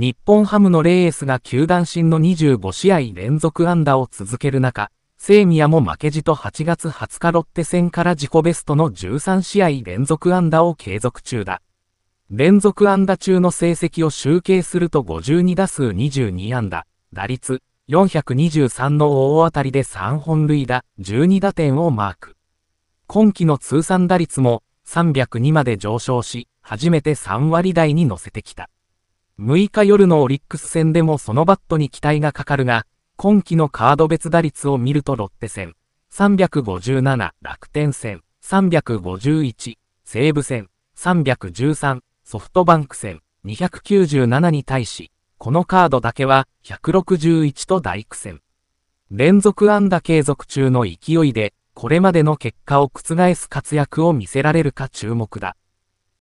日本ハムのレイエスが球団新の25試合連続安打を続ける中、セイミヤも負けじと8月20日ロッテ戦から自己ベストの13試合連続安打を継続中だ。連続安打中の成績を集計すると52打数22安打、打率423の大当たりで3本塁打、12打点をマーク。今季の通算打率も302まで上昇し、初めて3割台に乗せてきた。6日夜のオリックス戦でもそのバットに期待がかかるが、今季のカード別打率を見るとロッテ戦、357楽天戦、351西武戦、313ソフトバンク戦、297に対し、このカードだけは161と大苦戦。連続安打継続中の勢いで、これまでの結果を覆す活躍を見せられるか注目だ。